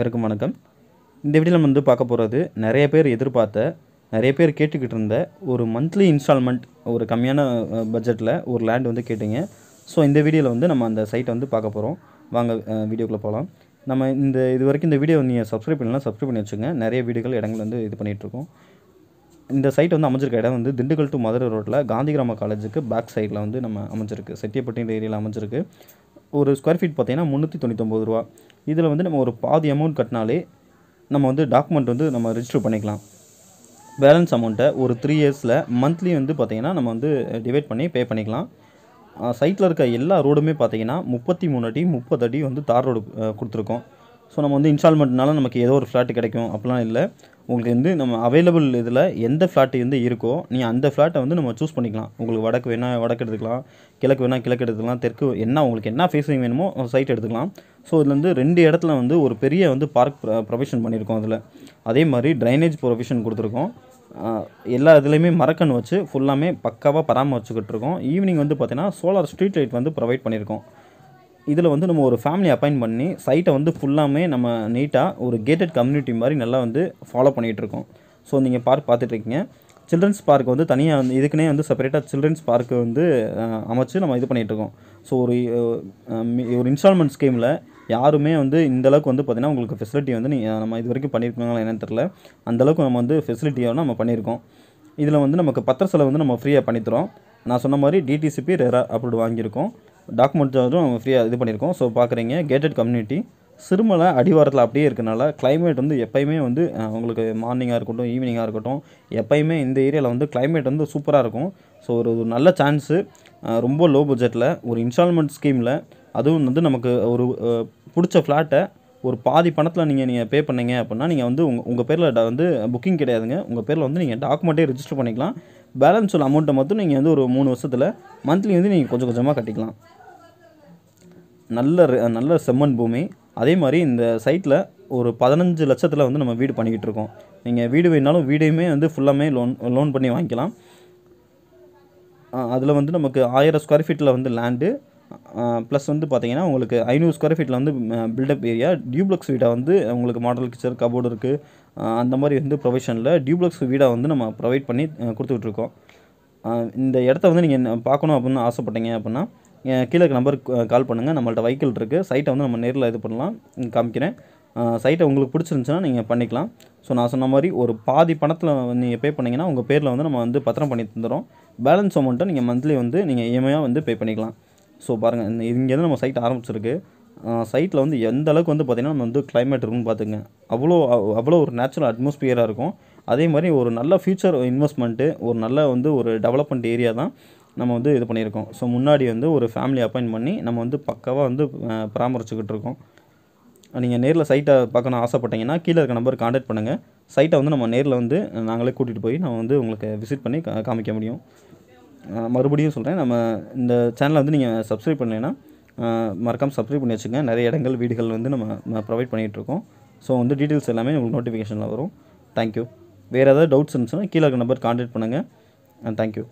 வணக்கம் வணக்கம் இந்த வீடியோவில் நம்ம வந்து பார்க்க போகிறது நிறைய பேர் எதிர்பார்த்த நிறைய பேர் கேட்டுக்கிட்டு இருந்த ஒரு மந்த்லி இன்ஸ்டால்மெண்ட் ஒரு கம்மியான பட்ஜெட்டில் ஒரு லேண்ட் வந்து கேட்டிங்க ஸோ இந்த வீடியோவில் வந்து நம்ம அந்த சைட்டை வந்து பார்க்க போகிறோம் வாங்க வீடியோக்குள்ளே போகலாம் நம்ம இந்த இது வரைக்கும் இந்த வீடியோ நீங்கள் சப்ஸ்கிரைப் பண்ணலாம் சப்ஸ்கிரைப் பண்ணி வச்சுங்க நிறைய வீடியோகள் இடங்கள் வந்து இது பண்ணிகிட்ருக்கோம் இந்த சைட் வந்து அமைஞ்சிருக்க இடம் வந்து திண்டுக்கல் டு மதுரை ரோட்டில் காந்தி கிராம காலேஜுக்கு பேக் சைடில் வந்து நம்ம அமைஞ்சிருக்கு செட்டியப்பட்டின்ற ஏரியாவில் அமைஞ்சிருக்கு ஒரு ஸ்கொயர் ஃபீட் பார்த்தீங்கன்னா முந்நூற்றி தொண்ணூத்தொம்பது ரூபா இதில் வந்து நம்ம ஒரு பாதி அமௌண்ட் கட்டினாலே நம்ம வந்து டாக்குமெண்ட் வந்து நம்ம ரிஜிஸ்டர் பண்ணிக்கலாம் பேலன்ஸ் அமௌண்ட்டை ஒரு த்ரீ இயர்ஸில் மந்த்லி வந்து பார்த்திங்கன்னா நம்ம வந்து டிவைட் பண்ணி பே பண்ணிக்கலாம் சைட்டில் இருக்க எல்லா ரோடுமே பார்த்திங்கன்னா முப்பத்தி மூணு அடி முப்பது அடி வந்து தார் ரோடு கொடுத்துருக்கோம் ஸோ நம்ம வந்து இன்ஸ்டால்மெண்ட்னால நமக்கு ஏதோ ஒரு ஃப்ளாட் கிடைக்கும் அப்படிலாம் இல்லை உங்களுக்கு வந்து நம்ம அவைலபிள் இதில் எந்த ஃப்ளாட்டு வந்து இருக்கோ நீங்கள் அந்த ஃப்ளாட்டை வந்து நம்ம சூஸ் பண்ணிக்கலாம் உங்களுக்கு வடக்கு வேணால் வடக்கு எடுத்துக்கலாம் கிழக்கு வேணால் கிழக்கு எடுத்துக்கலாம் தெற்கு என்ன உங்களுக்கு என்ன ஃபேஸிங் வேணுமோ சைட் எடுத்துக்கலாம் ஸோ இதில் வந்து ரெண்டு இடத்துல வந்து ஒரு பெரிய வந்து பார்க் ப்ரொவிஷன் பண்ணியிருக்கோம் அதில் அதே மாதிரி ட்ரைனேஜ் ப்ரொவிஷன் கொடுத்துருக்கோம் எல்லா இதுலேயுமே மரக்கன்று வச்சு ஃபுல்லாமே பக்காவாக பராமரிச்சுக்கிட்டு இருக்கோம் ஈவினிங் வந்து பார்த்திங்கன்னா சோலார் ஸ்ட்ரீட் லைட் வந்து ப்ரொவைட் பண்ணியிருக்கோம் இதில் வந்து நம்ம ஒரு ஃபேமிலி அப்பாயின் பண்ணி சைட்டை வந்து ஃபுல்லாமே நம்ம நீட்டாக ஒரு கேட்டட் கம்யூனிட்டி மாதிரி நல்லா வந்து ஃபாலோ பண்ணிகிட்ருக்கோம் ஸோ நீங்கள் பார்க் பார்த்துட்ருக்கீங்க சில்ட்ரன்ஸ் பார்க் வந்து தனியாக வந்து இதுக்குனே வந்து செப்பரேட்டாக சில்ட்ரன்ஸ் பார்க்கு வந்து அமைச்சு நம்ம இது பண்ணிகிட்ருக்கோம் ஸோ ஒரு ஒரு இன்ஸ்டால்மெண்ட் ஸ்கீமில் யாருமே வந்து இந்தளவுக்கு வந்து பார்த்திங்கன்னா உங்களுக்கு ஃபெசிலிட்டி வந்து நீ நம்ம இது வரைக்கும் பண்ணியிருக்கோங்களா என்னென்னு தெரில அந்தளவுக்கு நம்ம வந்து ஃபெசிலிட்டியாக நம்ம பண்ணியிருக்கோம் இதில் வந்து நமக்கு பத்திர செலவு வந்து நம்ம ஃப்ரீயாக பண்ணித்தரோம் நான் சொன்ன மாதிரி டிடிசிபி ரேராக அப்ரூவ்டு வாங்கியிருக்கோம் டாக்குமெண்ட் அதுவும் ஃப்ரீயாக இது பண்ணியிருக்கோம் ஸோ பார்க்குறீங்க கேட்டட் கம்யூனிட்டி சிறுமலை அடிவாரத்தில் அப்படியே இருக்கனால கிளைமேட் வந்து எப்பயுமே வந்து உங்களுக்கு மார்னிங்காக இருக்கட்டும் ஈவினிங்காக இருக்கட்டும் எப்போயுமே இந்த ஏரியாவில் வந்து கிளைமேட் வந்து சூப்பராக இருக்கும் ஸோ ஒரு ஒரு நல்ல சான்ஸு ரொம்ப லோ பட்ஜெட்டில் ஒரு இன்ஸ்டால்மெண்ட் ஸ்கீமில் அதுவும் வந்து நமக்கு ஒரு பிடிச்ச ஃப்ளாட்டை ஒரு பாதி பணத்தில் நீங்கள் நீங்கள் பே பண்ணீங்க அப்படின்னா நீங்கள் வந்து உங்கள் உங்கள் பேரில் வந்து புக்கிங் கிடையாதுங்க உங்கள் பேரில் வந்து நீங்கள் டாக்குமெண்ட்டே ரிஜிஸ்டர் பண்ணிக்கலாம் பேலன்ஸ் உள்ள அமௌண்ட்டை மட்டும் நீங்கள் வந்து ஒரு மூணு வருஷத்தில் மந்த்லி வந்து நீங்கள் கொஞ்சம் கொஞ்சமாக கட்டிக்கலாம் நல்ல நல்ல செம்மண் பூமி அதே மாதிரி இந்த சைட்டில் ஒரு பதினஞ்சு லட்சத்தில் வந்து நம்ம வீடு பண்ணிக்கிட்டு இருக்கோம் நீங்கள் வீடு வேணாலும் வீடையுமே வந்து ஃபுல்லாமே லோன் லோன் பண்ணி வாங்கிக்கலாம் அதில் வந்து நமக்கு ஆயிரம் ஸ்கொயர் ஃபீட்டில் வந்து லேண்டு ப்ளஸ் வந்து பார்த்தீங்கன்னா உங்களுக்கு ஐநூறு ஸ்கொயர் ஃபீட்டில் வந்து பில்டப் ஏரியா டியூப்ளக்ஸ் வீடாக வந்து உங்களுக்கு மாடல் கிச்சர் கபோர்டு இருக்குது அந்த மாதிரி வந்து ப்ரொவிஷனில் டியூப்ளக்ஸ் வீடாக வந்து நம்ம ப்ரொவைட் பண்ணி கொடுத்துட்ருக்கோம் இந்த இடத்த வந்து நீங்கள் பார்க்கணும் அப்படின்னு ஆசைப்பட்டீங்க அப்படின்னா கீழே இருக்க நம்பருக்கு கால் பண்ணுங்கள் நம்மள்ட்ட வெஹிக்கிள் இருக்குது சைட்டை வந்து நம்ம நேரில் இது பண்ணலாம் காமிக்கிறேன் சைட்டை உங்களுக்கு பிடிச்சிருந்துச்சுன்னா நீங்கள் பண்ணிக்கலாம் ஸோ நான் சொன்ன மாதிரி ஒரு பாதி பணத்தில் நீங்கள் பே பண்ணிங்கன்னா உங்கள் பேரில் வந்து நம்ம வந்து பத்திரம் பண்ணி தந்துடும் பேலன்ஸ் அமௌண்ட்டை நீங்கள் மந்த்லி வந்து நீங்கள் இஎம்ஐயாக e வந்து பே பண்ணிக்கலாம் ஸோ பாருங்கள் இந்த இங்கேருந்து நம்ம சைட் ஆரம்பிச்சிருக்கு சைட்டில் வந்து எந்த அளவுக்கு வந்து பார்த்திங்கன்னா நம்ம வந்து கிளைமேட் இருக்குன்னு பார்த்துங்க அவ்வளோ அவ்வளோ ஒரு நேச்சுரல் அட்மாஸ்பியராக இருக்கும் அதே மாதிரி ஒரு நல்ல ஃபியூச்சர் இன்வெஸ்ட்மெண்ட்டு ஒரு நல்ல வந்து ஒரு டெவலப்மெண்ட் ஏரியா தான் நம்ம வந்து இது பண்ணியிருக்கோம் ஸோ முன்னாடி வந்து ஒரு ஃபேமிலி அப்பாயின் பண்ணி நம்ம வந்து பக்காவாக வந்து பராமரிச்சுக்கிட்டு இருக்கோம் நீங்கள் நேரில் சைட்டை பார்க்கணும் ஆசைப்பட்டீங்கன்னா கீழே இருக்க நம்பருக்கு காண்டாக்ட் பண்ணுங்கள் சைட்டை வந்து நம்ம நேரில் வந்து நாங்களே கூட்டிகிட்டு போய் நம்ம வந்து உங்களுக்கு விசிட் பண்ணி காமிக்க முடியும் மறுபடியும் சொல்கிறேன் நம்ம இந்த சேனலை வந்து நீங்கள் சப்ஸ்கிரைப் பண்ணலைன்னா மறக்காமல் சப்ஸ்கிரைப் பண்ணி வச்சுங்க நிறைய இடங்கள் வீடுகள் வந்து நம்ம ப்ரொவைட் பண்ணிகிட்டு இருக்கோம் ஸோ வந்து டீட்டெயில்ஸ் எல்லாமே உங்களுக்கு நோட்டிஃபிகேஷனில் வரும் தேங்க்யூ வேறு ஏதாவது டவுட்ஸ் இருந்துச்சுன்னா கீழே இருக்க நம்பர் காண்டாக்ட் பண்ணுங்கள் அண்ட் தேங்க்யூ